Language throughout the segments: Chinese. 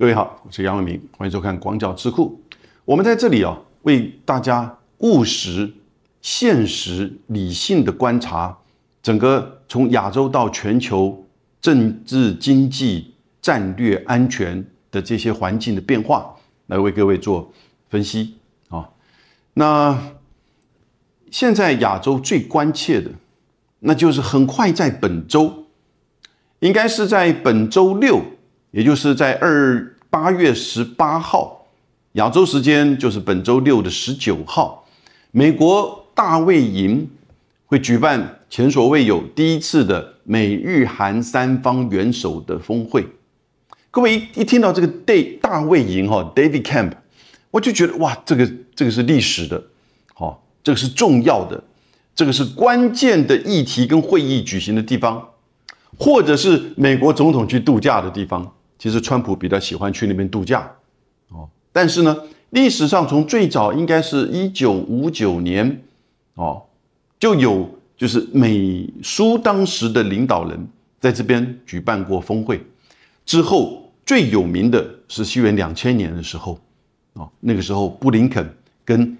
各位好，我是杨伟明，欢迎收看广角智库。我们在这里啊，为大家务实、现实、理性的观察整个从亚洲到全球政治、经济、战略、安全的这些环境的变化，来为各位做分析啊。那现在亚洲最关切的，那就是很快在本周，应该是在本周六。也就是在二八月十八号，亚洲时间就是本周六的十九号，美国大卫营会举办前所未有第一次的美日韩三方元首的峰会。各位一一听到这个“ d a y 大卫营”哈，David Camp，我就觉得哇，这个这个是历史的，好，这个是重要的，这个是关键的议题跟会议举行的地方，或者是美国总统去度假的地方。其实川普比较喜欢去那边度假，哦，但是呢，历史上从最早应该是一九五九年，哦，就有就是美苏当时的领导人在这边举办过峰会，之后最有名的是西元两千年的时候，哦，那个时候布林肯跟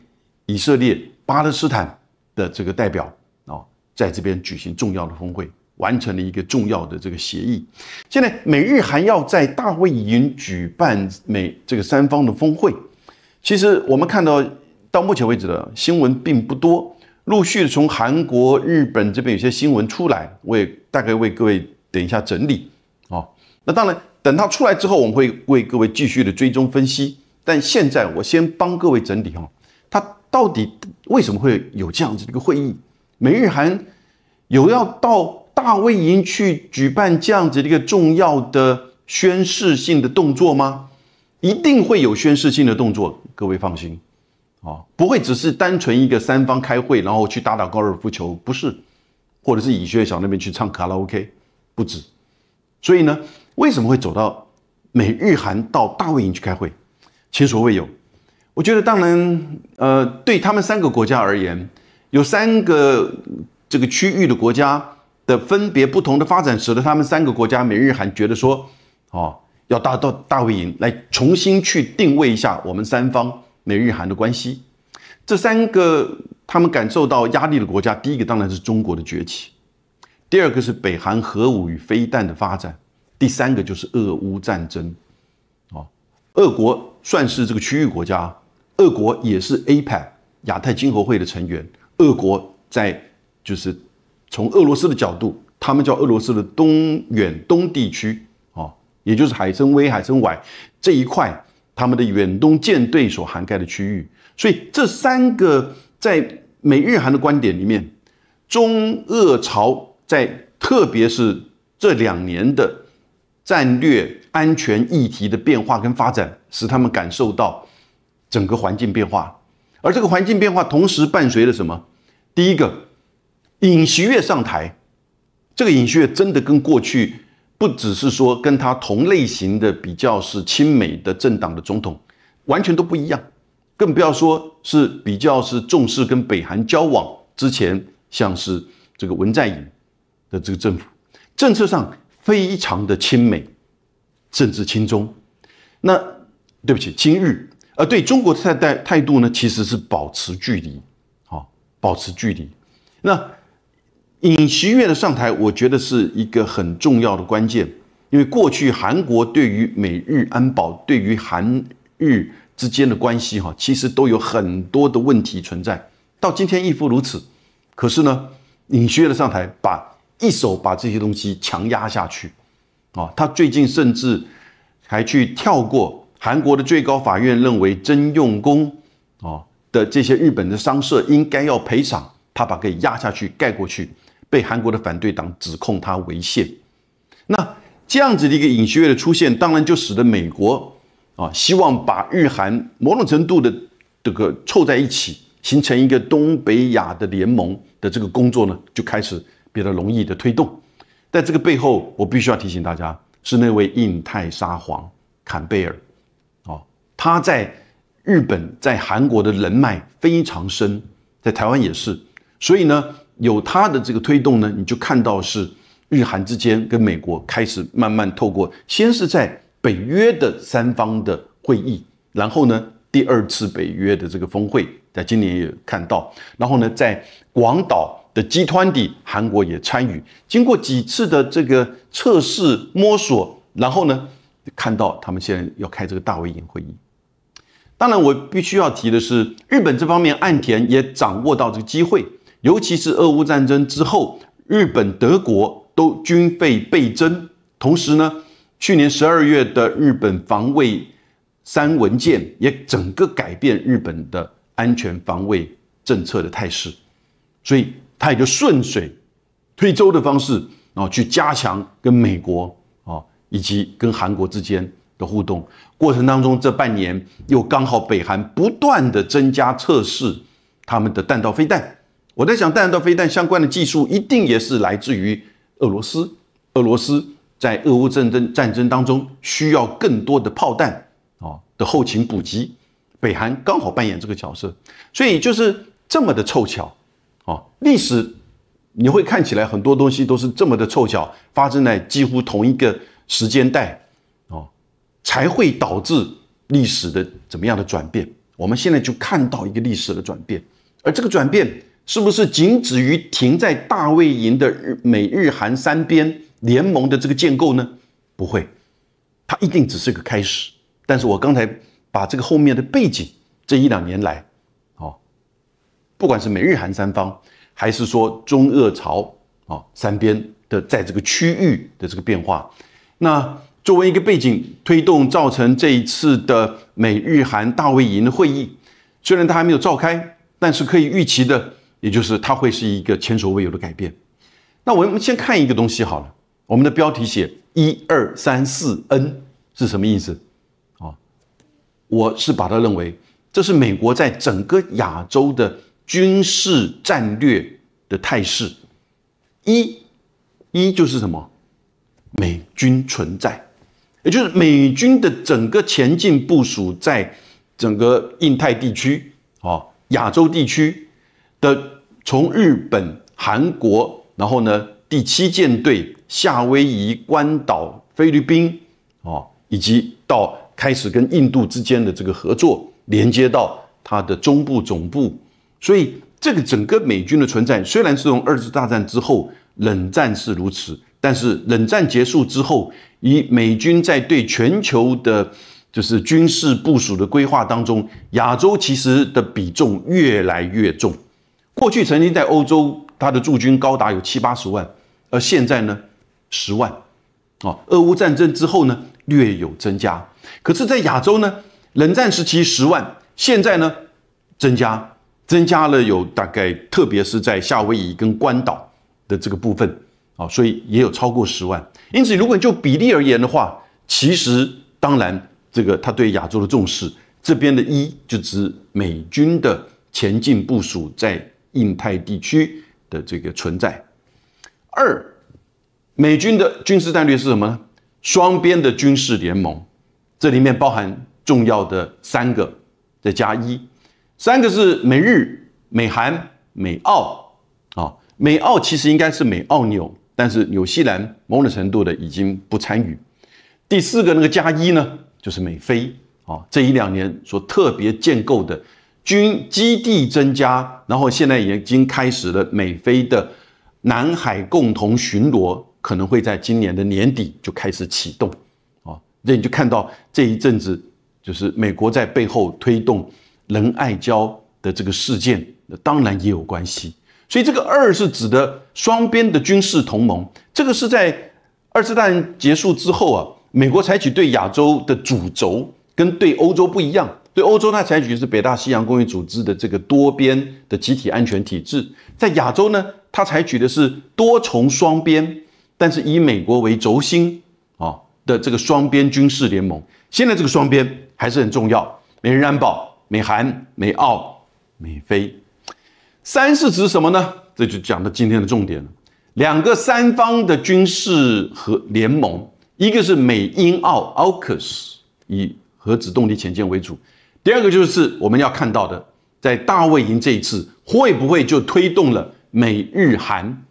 以色列、巴勒斯坦的这个代表哦，在这边举行重要的峰会。完成了一个重要的这个协议，现在美日韩要在大未营举办美这个三方的峰会。其实我们看到到目前为止的新闻并不多，陆续从韩国、日本这边有些新闻出来，我也大概为各位等一下整理哦。那当然，等它出来之后，我们会为各位继续的追踪分析。但现在我先帮各位整理哈，它到底为什么会有这样子的一个会议？美日韩有要到。大卫营去举办这样子的一个重要的宣誓性的动作吗？一定会有宣誓性的动作，各位放心，啊，不会只是单纯一个三方开会，然后去打打高尔夫球，不是，或者是乙学校那边去唱卡拉 OK，不止。所以呢，为什么会走到美日韩到大卫营去开会，前所未有。我觉得当然，呃，对他们三个国家而言，有三个这个区域的国家。的分别不同的发展，使得他们三个国家美日韩觉得说，哦，要大到大围营来重新去定位一下我们三方美日韩的关系。这三个他们感受到压力的国家，第一个当然是中国的崛起，第二个是北韩核武与飞弹的发展，第三个就是俄乌战争。哦，俄国算是这个区域国家，俄国也是 APEC 亚太经合会的成员，俄国在就是。从俄罗斯的角度，他们叫俄罗斯的东远东地区，啊，也就是海参崴、海参崴这一块，他们的远东舰队所涵盖的区域。所以，这三个在美日韩的观点里面，中、俄、朝在特别是这两年的战略安全议题的变化跟发展，使他们感受到整个环境变化。而这个环境变化同时伴随着什么？第一个。尹锡悦上台，这个尹锡悦真的跟过去不只是说跟他同类型的比较是亲美的政党的总统，完全都不一样，更不要说是比较是重视跟北韩交往之前，像是这个文在寅的这个政府，政策上非常的亲美，政治亲中，那对不起，亲日，而对中国的态态态度呢，其实是保持距离，好，保持距离，那。尹锡悦的上台，我觉得是一个很重要的关键，因为过去韩国对于美日安保、对于韩日之间的关系，哈，其实都有很多的问题存在，到今天亦复如此。可是呢，尹锡悦的上台，把一手把这些东西强压下去，啊，他最近甚至还去跳过韩国的最高法院认为征用工，啊的这些日本的商社应该要赔偿，他把给压下去盖过去。被韩国的反对党指控他违宪，那这样子的一个尹锡悦的出现，当然就使得美国啊希望把日韩某种程度的这个凑在一起，形成一个东北亚的联盟的这个工作呢，就开始比较容易的推动。在这个背后，我必须要提醒大家，是那位印太沙皇坎贝尔啊，他在日本、在韩国的人脉非常深，在台湾也是，所以呢。有它的这个推动呢，你就看到是日韩之间跟美国开始慢慢透过，先是在北约的三方的会议，然后呢第二次北约的这个峰会，在今年也看到，然后呢在广岛的集团底，韩国也参与，经过几次的这个测试摸索，然后呢看到他们现在要开这个大围营会议。当然，我必须要提的是，日本这方面岸田也掌握到这个机会。尤其是俄乌战争之后，日本、德国都军费倍增，同时呢，去年十二月的日本防卫三文件也整个改变日本的安全防卫政策的态势，所以他也就顺水推舟的方式啊去加强跟美国啊以及跟韩国之间的互动。过程当中，这半年又刚好北韩不断的增加测试他们的弹道飞弹。我在想，弹道飞弹相关的技术一定也是来自于俄罗斯。俄罗斯在俄乌战争战争当中需要更多的炮弹啊的后勤补给，北韩刚好扮演这个角色，所以就是这么的凑巧啊。历史你会看起来很多东西都是这么的凑巧，发生在几乎同一个时间带啊，才会导致历史的怎么样的转变。我们现在就看到一个历史的转变，而这个转变。是不是仅止于停在大卫营的日美日韩三边联盟的这个建构呢？不会，它一定只是个开始。但是我刚才把这个后面的背景，这一两年来，哦，不管是美日韩三方，还是说中俄朝啊三边的在这个区域的这个变化，那作为一个背景，推动造成这一次的美日韩大卫营的会议，虽然它还没有召开，但是可以预期的。也就是它会是一个前所未有的改变。那我们先看一个东西好了。我们的标题写“一二三四 N” 是什么意思？啊，我是把它认为这是美国在整个亚洲的军事战略的态势。一，一就是什么？美军存在，也就是美军的整个前进部署在整个印太地区啊，亚洲地区。的从日本、韩国，然后呢，第七舰队、夏威夷、关岛、菲律宾，哦，以及到开始跟印度之间的这个合作，连接到它的中部总部。所以，这个整个美军的存在，虽然是从二次大战之后，冷战是如此，但是冷战结束之后，以美军在对全球的，就是军事部署的规划当中，亚洲其实的比重越来越重。过去曾经在欧洲，它的驻军高达有七八十万，而现在呢，十万，啊，俄乌战争之后呢，略有增加。可是，在亚洲呢，冷战时期十万，现在呢，增加，增加了有大概，特别是在夏威夷跟关岛的这个部分，啊，所以也有超过十万。因此，如果就比例而言的话，其实当然，这个他对亚洲的重视，这边的一就指美军的前进部署在。印太地区的这个存在。二，美军的军事战略是什么呢？双边的军事联盟，这里面包含重要的三个，再加一，三个是美日、美韩、美澳啊。美澳其实应该是美澳纽，但是纽西兰某种程度的已经不参与。第四个那个加一呢，就是美菲啊，这一两年所特别建构的。军基地增加，然后现在已经开始了美菲的南海共同巡逻，可能会在今年的年底就开始启动，啊，那你就看到这一阵子就是美国在背后推动仁爱礁的这个事件，那当然也有关系。所以这个二是指的双边的军事同盟，这个是在二次大战结束之后啊，美国采取对亚洲的主轴跟对欧洲不一样。欧洲它采取的是北大西洋公约组织的这个多边的集体安全体制，在亚洲呢，它采取的是多重双边，但是以美国为轴心啊的这个双边军事联盟。现在这个双边还是很重要，美日安保、美韩、美澳、美菲。三是指什么呢？这就讲到今天的重点了。两个三方的军事和联盟，一个是美英澳 （AUKUS），以核子动力潜舰为主。第二个就是我们要看到的，在大卫营这一次会不会就推动了美日韩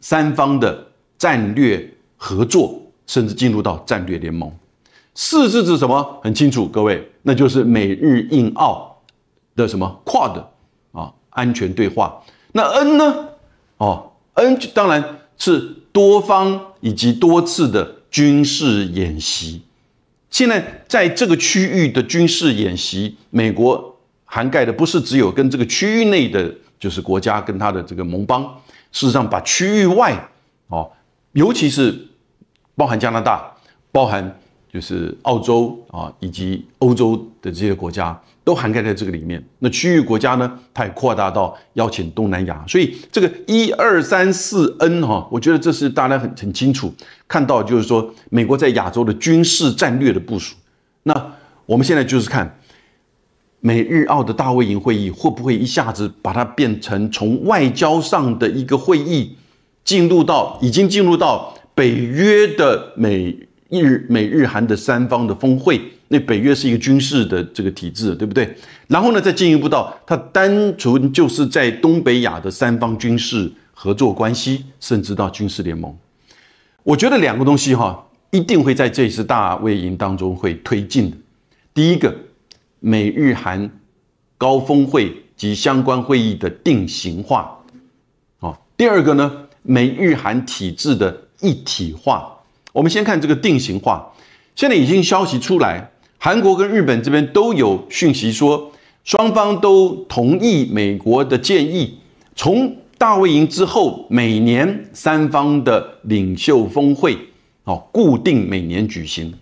三方的战略合作，甚至进入到战略联盟？四是指什么？很清楚，各位，那就是美日印澳的什么 QUAD 啊安全对话。那 N 呢？哦，N 当然是多方以及多次的军事演习。现在在这个区域的军事演习，美国涵盖的不是只有跟这个区域内的就是国家跟它的这个盟邦，事实上把区域外，哦，尤其是包含加拿大、包含就是澳洲啊以及欧洲的这些国家。都涵盖在这个里面。那区域国家呢？它也扩大到邀请东南亚。所以这个一二三四 N 哈，我觉得这是大家很很清楚看到，就是说美国在亚洲的军事战略的部署。那我们现在就是看美日澳的大卫营会议会不会一下子把它变成从外交上的一个会议，进入到已经进入到北约的美日美日韩的三方的峰会。那北约是一个军事的这个体制，对不对？然后呢，再进一步到它单纯就是在东北亚的三方军事合作关系，甚至到军事联盟。我觉得两个东西哈，一定会在这次大围营当中会推进的。第一个，美日韩高峰会及相关会议的定型化，好。第二个呢，美日韩体制的一体化。我们先看这个定型化，现在已经消息出来。韩国跟日本这边都有讯息说，双方都同意美国的建议，从大卫营之后，每年三方的领袖峰会，哦，固定每年举行，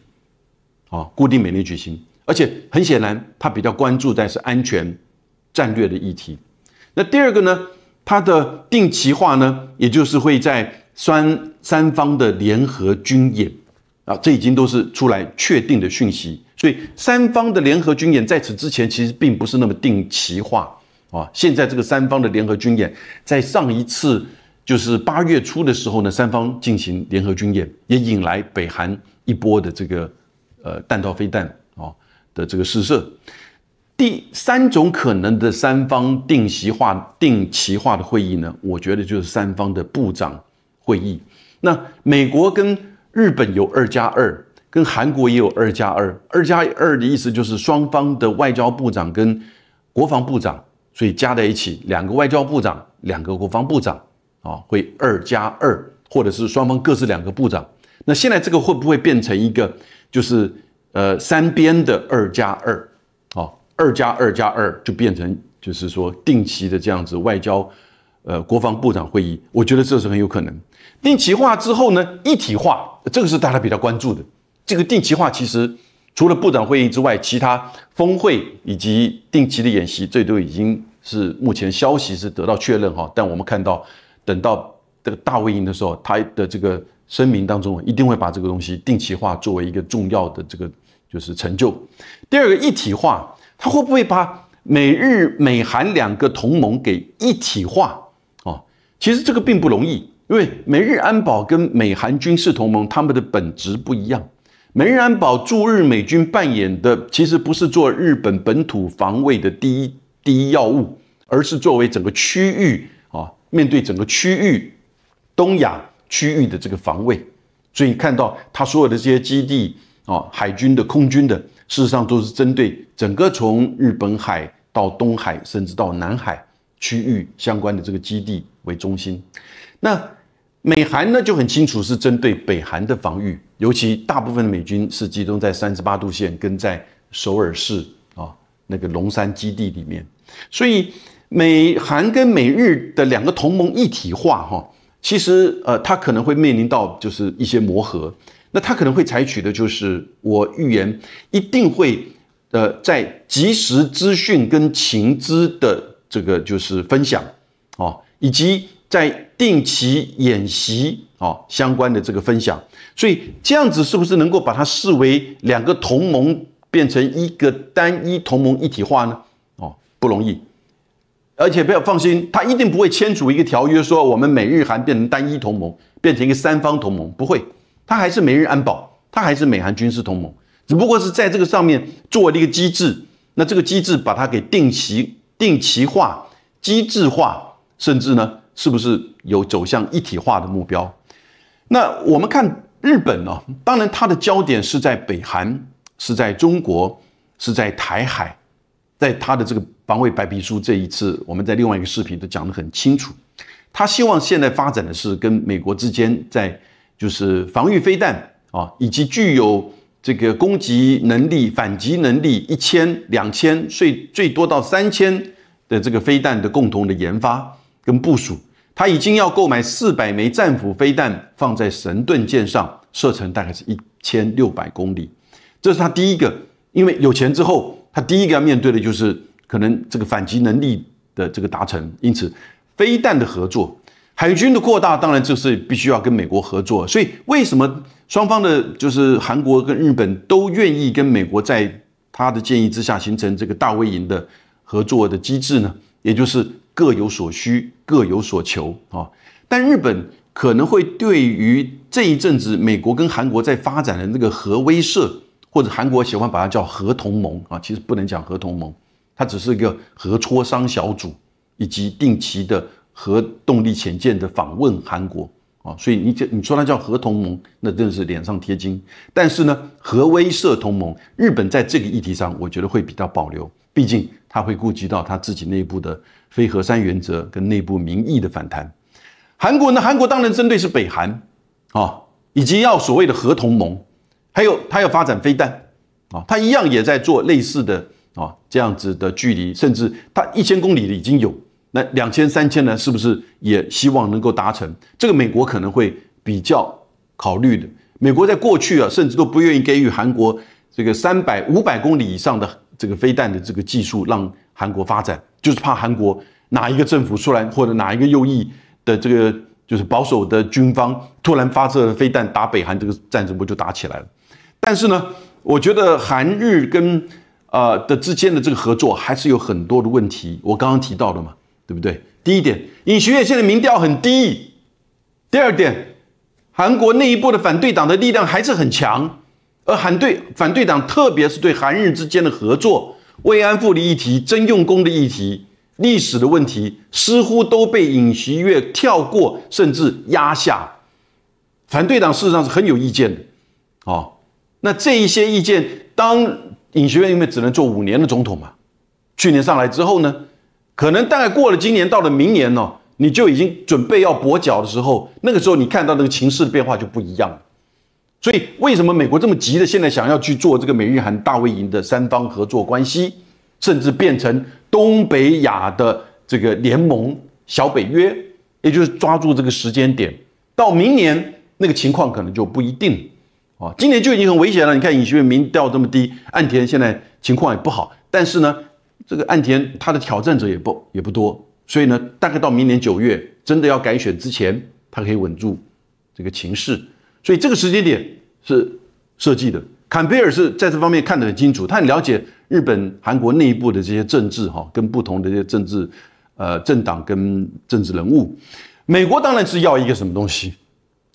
哦，固定每年举行，而且很显然，他比较关注的是安全战略的议题。那第二个呢，它的定期化呢，也就是会在三三方的联合军演。啊，这已经都是出来确定的讯息，所以三方的联合军演在此之前其实并不是那么定期化啊。现在这个三方的联合军演，在上一次就是八月初的时候呢，三方进行联合军演，也引来北韩一波的这个呃弹道飞弹啊的这个试射。第三种可能的三方定期化定期化的会议呢，我觉得就是三方的部长会议。那美国跟日本有二加二，跟韩国也有二加二。二加二的意思就是双方的外交部长跟国防部长，所以加在一起，两个外交部长，两个国防部长，啊，会二加二，或者是双方各自两个部长。那现在这个会不会变成一个，就是呃，三边的二加二，啊？二加二加二就变成就是说定期的这样子外交。呃，国防部长会议，我觉得这是很有可能。定期化之后呢，一体化，这个是大家比较关注的。这个定期化其实除了部长会议之外，其他峰会以及定期的演习，最多已经是目前消息是得到确认哈。但我们看到，等到这个大会营的时候，他的这个声明当中一定会把这个东西定期化作为一个重要的这个就是成就。第二个一体化，他会不会把美日美韩两个同盟给一体化？其实这个并不容易，因为美日安保跟美韩军事同盟他们的本质不一样。美日安保驻日美军扮演的其实不是做日本本土防卫的第一第一要务，而是作为整个区域啊，面对整个区域东亚区域的这个防卫。所以看到他所有的这些基地啊，海军的、空军的，事实上都是针对整个从日本海到东海，甚至到南海。区域相关的这个基地为中心，那美韩呢就很清楚是针对北韩的防御，尤其大部分的美军是集中在三十八度线跟在首尔市啊那个龙山基地里面，所以美韩跟美日的两个同盟一体化哈，其实呃它可能会面临到就是一些磨合，那它可能会采取的就是我预言一定会呃在及时资讯跟情资的。这个就是分享，哦，以及在定期演习哦相关的这个分享，所以这样子是不是能够把它视为两个同盟变成一个单一同盟一体化呢？哦，不容易，而且不要放心，他一定不会签署一个条约说我们美日韩变成单一同盟，变成一个三方同盟，不会，他还是美日安保，他还是美韩军事同盟，只不过是在这个上面做了一个机制，那这个机制把它给定期。定期化、机制化，甚至呢，是不是有走向一体化的目标？那我们看日本呢，当然它的焦点是在北韩，是在中国，是在台海，在它的这个防卫白皮书这一次，我们在另外一个视频都讲得很清楚，他希望现在发展的是跟美国之间在就是防御飞弹啊，以及具有。这个攻击能力、反击能力一千、两千，最最多到三千的这个飞弹的共同的研发跟部署，他已经要购买四百枚战斧飞弹放在神盾舰上，射程大概是一千六百公里。这是他第一个，因为有钱之后，他第一个要面对的就是可能这个反击能力的这个达成，因此飞弹的合作。海军的扩大当然就是必须要跟美国合作，所以为什么双方的就是韩国跟日本都愿意跟美国在他的建议之下形成这个大威营的合作的机制呢？也就是各有所需，各有所求啊。但日本可能会对于这一阵子美国跟韩国在发展的那个核威慑，或者韩国喜欢把它叫核同盟啊，其实不能讲核同盟，它只是一个核磋商小组以及定期的。核动力潜舰的访问韩国啊，所以你这你说它叫核同盟，那真是脸上贴金。但是呢，核威慑同盟，日本在这个议题上，我觉得会比较保留，毕竟他会顾及到他自己内部的非核三原则跟内部民意的反弹。韩国呢，韩国当然针对是北韩啊，以及要所谓的核同盟，还有它要发展飞弹啊，它一样也在做类似的啊这样子的距离，甚至它一千公里的已经有。那两千三千呢？是不是也希望能够达成？这个美国可能会比较考虑的。美国在过去啊，甚至都不愿意给予韩国这个三百五百公里以上的这个飞弹的这个技术，让韩国发展，就是怕韩国哪一个政府出来，或者哪一个右翼的这个就是保守的军方突然发射飞弹打北韩，这个战争不就打起来了？但是呢，我觉得韩日跟呃的之间的这个合作还是有很多的问题。我刚刚提到了嘛。对不对？第一点，尹锡月现在民调很低。第二点，韩国那一波的反对党的力量还是很强，而韩对反对党，特别是对韩日之间的合作、慰安妇的议题、征用工的议题、历史的问题，似乎都被尹锡月跳过，甚至压下。反对党事实上是很有意见的。哦，那这一些意见，当尹学院因为只能做五年的总统嘛，去年上来之后呢？可能大概过了今年，到了明年呢，你就已经准备要跛脚的时候，那个时候你看到那个情势的变化就不一样了。所以为什么美国这么急的现在想要去做这个美日韩大卫营的三方合作关系，甚至变成东北亚的这个联盟小北约，也就是抓住这个时间点，到明年那个情况可能就不一定哦，啊。今年就已经很危险了，你看尹锡悦民调这么低，岸田现在情况也不好，但是呢。这个岸田他的挑战者也不也不多，所以呢，大概到明年九月真的要改选之前，他可以稳住这个情势。所以这个时间点是设计的。坎贝尔是在这方面看得很清楚，他很了解日本、韩国内部的这些政治哈，跟不同的这些政治呃政党跟政治人物。美国当然是要一个什么东西，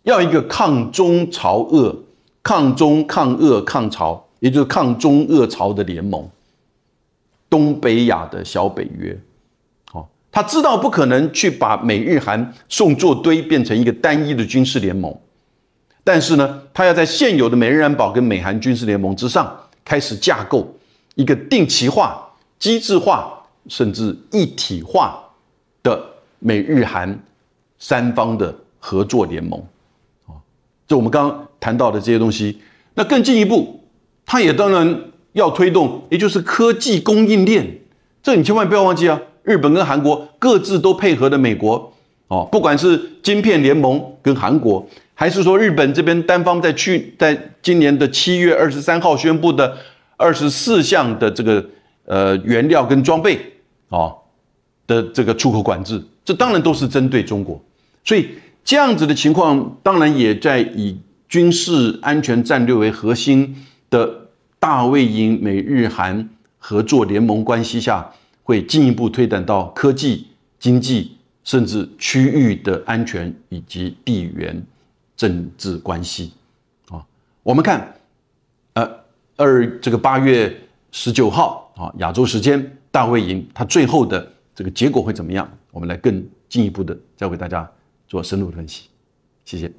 要一个抗中朝俄、抗中抗俄抗朝，也就是抗中恶朝的联盟。东北亚的小北约，哦，他知道不可能去把美日韩送作堆变成一个单一的军事联盟，但是呢，他要在现有的美日安保跟美韩军事联盟之上，开始架构一个定期化、机制化甚至一体化的美日韩三方的合作联盟，啊，就我们刚刚谈到的这些东西，那更进一步，他也当然。要推动，也就是科技供应链，这你千万不要忘记啊！日本跟韩国各自都配合的美国，哦，不管是芯片联盟跟韩国，还是说日本这边单方在去在今年的七月二十三号宣布的二十四项的这个呃原料跟装备啊的这个出口管制，这当然都是针对中国，所以这样子的情况当然也在以军事安全战略为核心的。大卫营美日韩合作联盟关系下，会进一步推展到科技、经济，甚至区域的安全以及地缘政治关系。啊，我们看，呃，二这个八月十九号啊，亚洲时间，大卫营它最后的这个结果会怎么样？我们来更进一步的再为大家做深入分析。谢谢。